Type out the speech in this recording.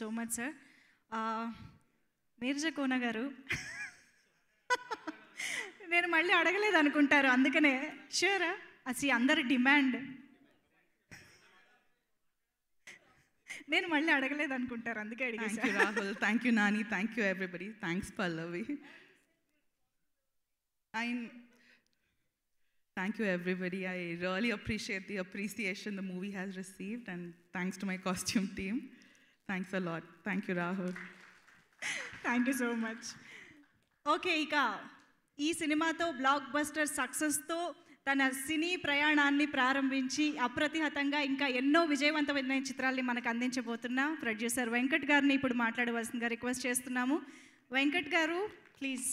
so much sir Mirza Kona garu నేను మళ్ళీ అడగలేదు అనుకుంటారు అందుకనే షూరా అసలు అందరి డిమాండ్ నేను మళ్ళీ అడగలేదు అనుకుంటారు అందుకే అడిగాను Rahul thank you Nani thank you everybody thanks Pallavi and Thank you, everybody. I really appreciate the appreciation the movie has received, and thanks to my costume team. Thanks a lot thank you Rahul thank you so much okay ఇక ఈ సినిమాతో block buster సక్సెస్తో తన సినీ ప్రయాణాన్ని ప్రారంభించి అప్రతిహతంగా ఇంకా ఎన్నో విజయవంతమైన చిత్రాల్ని మనకు అందించబోతున్న ప్రొడ్యూసర్ వెంకట్ గారిని ఇప్పుడు మాట్లాడవలసిందిగా రిక్వెస్ట్ చేస్తున్నాము వెంకట్ గారు ప్లీజ్